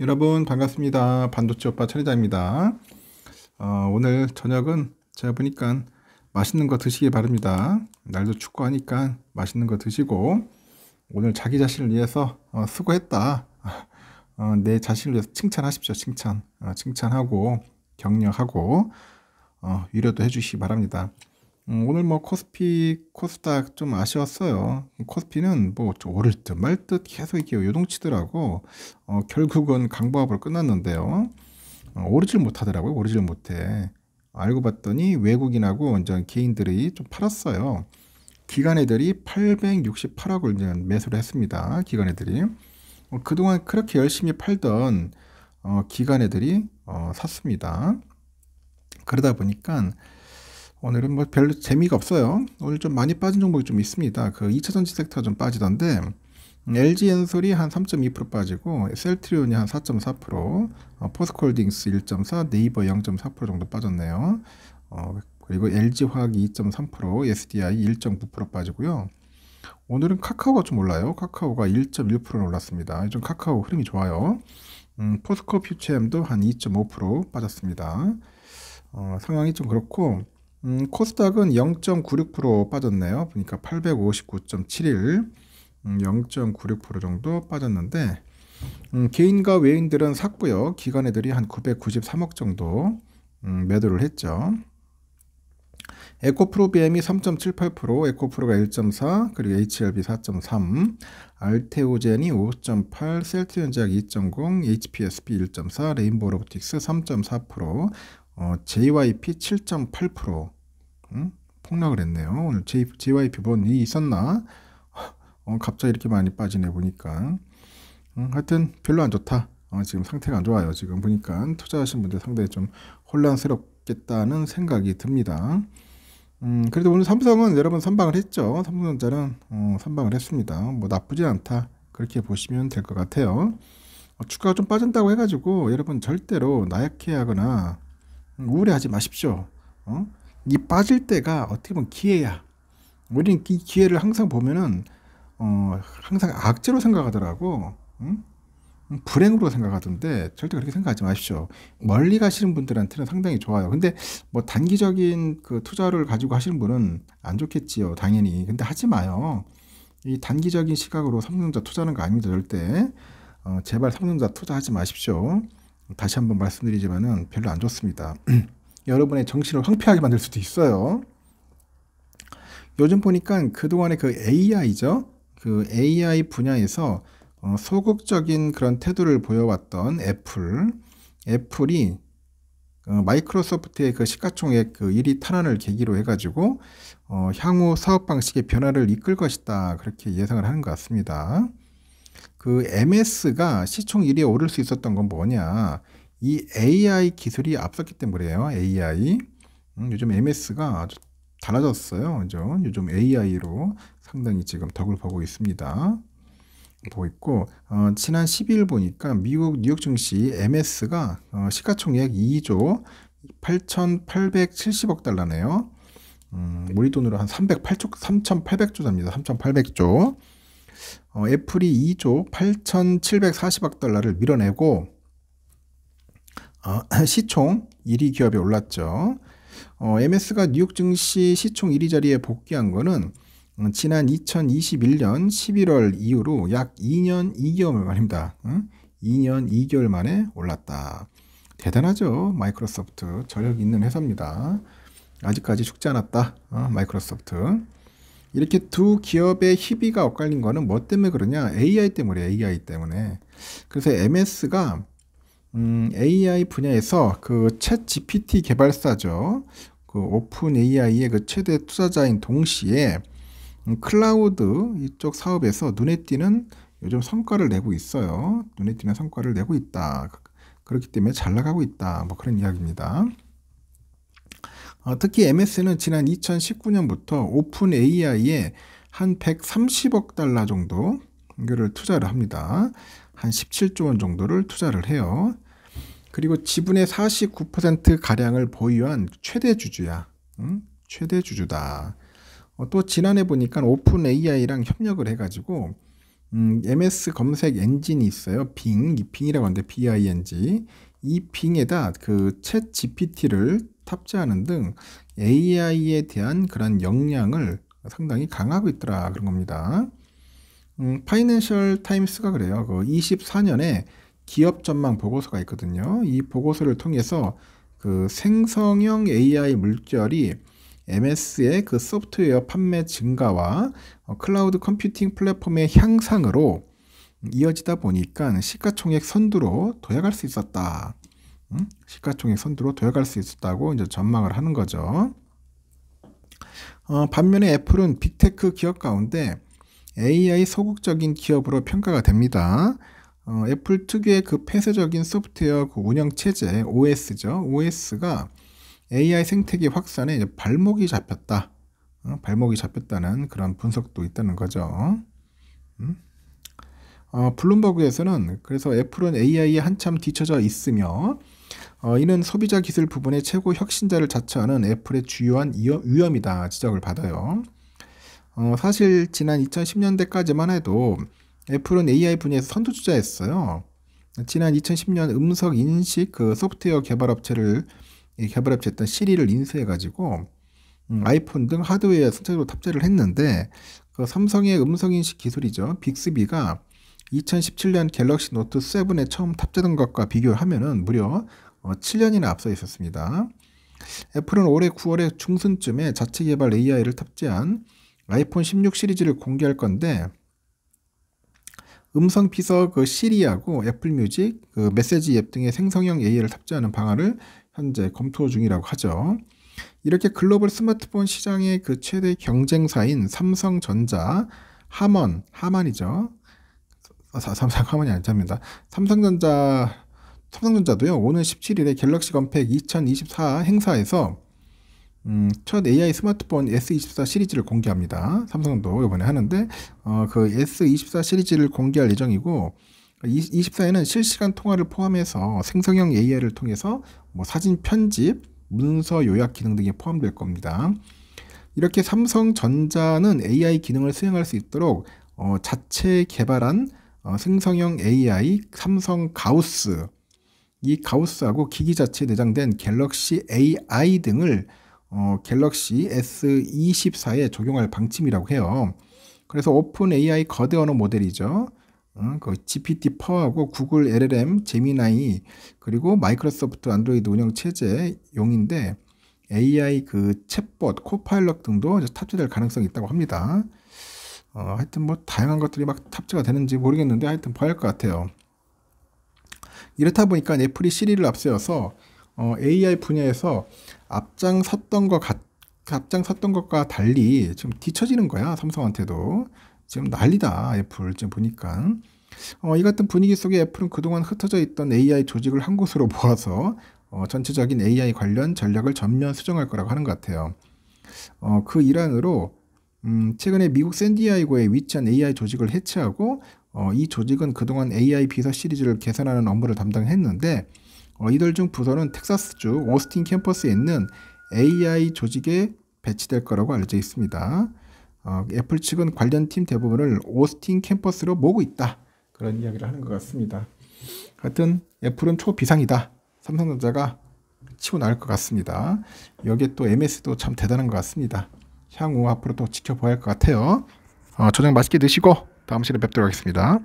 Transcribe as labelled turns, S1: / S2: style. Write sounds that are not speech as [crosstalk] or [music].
S1: 여러분 반갑습니다. 반도체 오빠 천리자입니다. 어, 오늘 저녁은 제가 보니까 맛있는 거 드시기 바랍니다. 날도 춥고 하니까 맛있는 거 드시고 오늘 자기 자신을 위해서 어, 수고했다. 어, 내 자신을 위해서 칭찬하십시오. 칭찬. 어, 칭찬하고 격려하고 어, 위로도 해주시기 바랍니다. 음, 오늘 뭐 코스피, 코스닥 좀 아쉬웠어요. 코스피는 뭐 오를 듯 말 듯 계속 이렇게 요동치더라고. 어, 결국은 강보합으로 끝났는데요. 어, 오르질 못하더라고요. 오르질 못해. 알고 봤더니 외국인하고 완전 개인들이 좀 팔았어요. 기관애들이 868억을 매수를 했습니다. 기관애들이. 어, 그동안 그렇게 열심히 팔던 어, 기관애들이 어, 샀습니다. 그러다 보니까 오늘은 뭐 별로 재미가 없어요. 오늘 좀 많이 빠진 종목이 좀 있습니다. 그 2차 전지 섹터좀 빠지던데 LG 엔솔이 한 3.2% 빠지고 셀트리온이 한 4.4%, 어, 포스콜딩스 1.4, 네이버 0.4% 정도 빠졌네요. 어, 그리고 LG 화학이 2.3%, SDI 1.9% 빠지고요. 오늘은 카카오가 좀 올라요. 카카오가 1.1% 올랐습니다. 좀 카카오 흐름이 좋아요. 음, 포스코 퓨처엠도 한 2.5% 빠졌습니다. 어, 상황이 좀 그렇고 음, 코스닥은 0.96% 빠졌네요. 보니까 859.71, 음, 0.96% 정도 빠졌는데 음, 개인과 외인들은 샀고요. 기관애들이 한 993억 정도 음, 매도를 했죠. 에코프로 BM이 3.78%, 에코프로가 1.4, 그리고 HLB 4.3, 알테오젠이 5.8, 셀트연작 2.0, HPSP 1.4, 레인보우 로보틱스 3.4%, 어, JYP 7.8% 응? 폭락을 했네요. 오늘 J, JYP 본이 있었나? 어, 갑자기 이렇게 많이 빠지네 보니까 음, 하여튼 별로 안 좋다. 어, 지금 상태가 안 좋아요. 지금 보니까 투자하신 분들 상당히 좀 혼란스럽겠다는 생각이 듭니다. 음, 그래도 오늘 삼성은 여러분 선방을 했죠. 삼성전자는 어, 선방을 했습니다. 뭐 나쁘지 않다. 그렇게 보시면 될 것 같아요. 어, 주가가 좀 빠진다고 해가지고 여러분 절대로 나약해하거나 우울해하지 마십시오. 어? 이 빠질 때가 어떻게 보면 기회야. 우리는 이 기회를 항상 보면은 어, 항상 악재로 생각하더라고. 응? 불행으로 생각하던데 절대 그렇게 생각하지 마십시오. 멀리 가시는 분들한테는 상당히 좋아요. 근데 뭐 단기적인 그 투자를 가지고 하시는 분은 안 좋겠지요. 당연히. 근데 하지 마요. 이 단기적인 시각으로 삼성자 투자하는 거 아닙니다. 절대. 어, 제발 삼성자 투자하지 마십시오. 다시 한번 말씀드리지만은 별로 안 좋습니다. [clears throat] 여러분의 정신을 황폐하게 만들 수도 있어요. 요즘 보니까 그동안의 그 AI죠. 그 AI 그 분야에서 어, 소극적인 그런 태도를 보여왔던 애플, 애플이 어, 마이크로소프트의 그 시가총액 그 1위 탈환을 계기로 해가지고 어, 향후 사업 방식의 변화를 이끌 것이다 그렇게 예상을 하는 것 같습니다. 그 MS가 시총 1위에 오를 수 있었던 건 뭐냐? 이 AI 기술이 앞섰기 때문이에요. AI. 음, 요즘 MS가 아주 달라졌어요. 그죠? 요즘 AI로 상당히 지금 덕을 보고 있습니다. 보고 있고 어, 지난 12일 보니까 미국 뉴욕 증시 MS가 어, 시가총액 2조 8,870억 달러네요. 음, 우리 돈으로 한 308조 3,800조 됩니다. 3,800조. 어, 애플이 2조 8,740억 달러를 밀어내고 어, [clears throat] 시총 1위 기업에 올랐죠. 어, MS가 뉴욕 증시 시총 1위 자리에 복귀한 거는 음, 지난 2021년 11월 이후로 약 2년 2개월 만입니다. 응? 2년 2개월 만에 올랐다. 대단하죠. 마이크로소프트 저력 있는 회사입니다. 아직까지 죽지 않았다. 어, 마이크로소프트. 이렇게 두 기업의 희비가 엇갈린 거는 뭐 때문에 그러냐? AI 때문에 AI 때문에. 그래서 MS가 음, AI 분야에서 그챗 GPT 개발사죠. 그 오픈 AI의 그 최대 투자자인 동시에 음, 클라우드 이쪽 사업에서 눈에 띄는 요즘 성과를 내고 있어요. 눈에 띄는 성과를 내고 있다. 그렇기 때문에 잘 나가고 있다. 뭐 그런 이야기입니다. 어, 특히 MS는 지난 2019년부터 오픈 AI에 한 130억 달러 정도 이거를 투자를 합니다. 한 17조 원 정도를 투자를 해요. 그리고 지분의 49% 가량을 보유한 최대 주주야. 응? 최대 주주다. 어, 또 지난해 보니까 오픈 AI랑 협력을 해가지고 음, MS 검색 엔진이 있어요. 빙, 빙이라고 하는데 B-I-N-G. 이 빙에다 그 챗 GPT를 탑재하는 등 AI에 대한 그런 역량을 상당히 강하고 있더라 그런 겁니다. 음, 파이낸셜 타임스가 그래요. 그 24년에 기업 전망 보고서가 있거든요. 이 보고서를 통해서 그 생성형 AI 물결이 MS의 그 소프트웨어 판매 증가와 어, 클라우드 컴퓨팅 플랫폼의 향상으로 이어지다 보니까 시가총액 선두로 도약할 수 있었다. 시가총액 선두로 되어갈 수 있었다고 이제 전망을 하는 거죠. 어, 반면에 애플은 빅테크 기업 가운데 AI 소극적인 기업으로 평가가 됩니다. 어, 애플 특유의 그 폐쇄적인 소프트웨어 그 운영 체제 OS죠. OS가 AI 생태계 확산에 발목이 잡혔다. 어, 발목이 잡혔다는 그런 분석도 있다는 거죠. 음? 어, 블룸버그에서는 그래서 애플은 AI에 한참 뒤처져 있으며 어, 이는 소비자 기술 부분의 최고 혁신자를 자처하는 애플의 주요한 위험, 이다 지적을 받아요. 어, 사실 지난 2010년대까지만 해도 애플은 AI 분야에서 선두주자였어요. 지난 2010년 음성 인식 그 소프트웨어 개발 업체를 예, 개발 업체였던 시리를 인수해 가지고 음, 아이폰 등 하드웨어에 순차적으로 탑재를 했는데 그 삼성의 음성 인식 기술이죠 빅스비가 2017년 갤럭시 노트 7에 처음 탑재된 것과 비교하면은 무려 7년이나 어, 앞서 있었습니다. 애플은 올해 9월에 중순쯤에 자체 개발 AI를 탑재한 아이폰 16 시리즈를 공개할 건데 음성 비서그 시리하고 애플 뮤직, 그 메시지 앱 등의 생성형 AI를 탑재하는 방안을 현재 검토 중이라고 하죠. 이렇게 글로벌 스마트폰 시장의 그 최대 경쟁사인 삼성전자, 하먼, 하만이죠. 아, 삼, 가만히 안 잡니다. 삼성전자, 삼성전자도요, 오늘 17일에 갤럭시 건팩 2024 행사에서, 음, 첫 AI 스마트폰 S24 시리즈를 공개합니다. 삼성도 이번에 하는데, 어, 그 S24 시리즈를 공개할 예정이고, 24에는 실시간 통화를 포함해서 생성형 AI를 통해서 뭐 사진 편집, 문서 요약 기능 등이 포함될 겁니다. 이렇게 삼성전자는 AI 기능을 수행할 수 있도록 어, 자체 개발한 어, 생성형 AI 삼성 가우스 이 가우스하고 기기 자체에 내장된 갤럭시 AI 등을 어, 갤럭시 S24에 적용할 방침이라고 해요. 그래서 오픈 AI 거대 언어 모델이죠. 어, 그 GPT-4하고 구글 LLM, 제미나이 그리고 마이크로소프트 안드로이드 운영 체제용인데 AI 그 챗봇, 코파일럿 등도 탑재될 가능성이 있다고 합니다. 어, 하여튼 뭐 다양한 것들이 막 탑재가 되는지 모르겠는데 하여튼 봐야 할 것 같아요. 이렇다 보니까 애플이 시리를 앞세워서 어, AI 분야에서 앞장섰던 것 같, 앞장섰던 것과 달리 지금 뒤처지는 거야 삼성한테도 지금 난리다 애플 지금 보니까 어, 이 같은 분위기 속에 애플은 그동안 흩어져 있던 AI 조직을 한 곳으로 모아서 어, 전체적인 AI 관련 전략을 전면 수정할 거라고 하는 것 같아요. 어, 그 일환으로 음, 최근에 미국 샌디아이고의 위치한 AI 조직을 해체하고 어, 이 조직은 그동안 AI 비서 시리즈를 개선하는 업무를 담당했는데 어, 이들 중 부서는 텍사스주 오스틴 캠퍼스에 있는 AI 조직에 배치될 거라고 알려져 있습니다. 어, 애플 측은 관련 팀 대부분을 오스틴 캠퍼스로 모고 있다. 그런 이야기를 하는 것 같습니다. 하여튼 애플은 초비상이다. 삼성전자가 치고 나올 것 같습니다. 여기에 또 MS도 참 대단한 것 같습니다. 향후 앞으로 또 지켜봐야 할 것 같아요. 어, 저녁 맛있게 드시고 다음 시간에 뵙도록 하겠습니다.